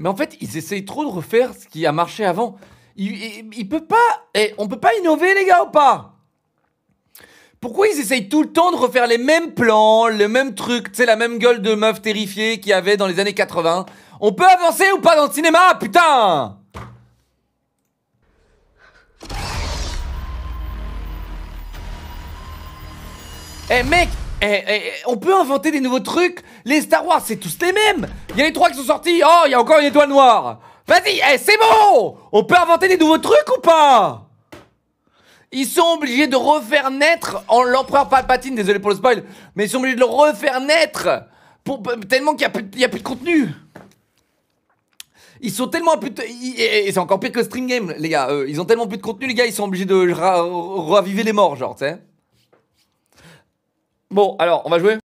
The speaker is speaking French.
Mais en fait, ils essayent trop de refaire ce qui a marché avant. Ils peuvent pas. Eh, on peut pas innover, les gars, ou pas pourquoi ils essayent tout le temps de refaire les mêmes plans, le même truc, tu sais, la même gueule de meuf terrifiée qu'il y avait dans les années 80 On peut avancer ou pas dans le cinéma, putain Eh mec, eh, eh, eh, on peut inventer des nouveaux trucs Les Star Wars, c'est tous les mêmes Il y a les trois qui sont sortis Oh, il y a encore une étoile noire Vas-y, eh, c'est bon On peut inventer des nouveaux trucs ou pas Ils sont obligés de refaire naître en l'empereur Palpatine, désolé pour le spoil, mais ils sont obligés de le refaire naître pour, tellement qu'il n'y a, plus de contenu ils sont tellement plus Et c'est encore pire que String Game, les gars. Euh, ils ont tellement plus de contenu, les gars, ils sont obligés de raviver les morts, genre, tu sais. Bon, alors, on va jouer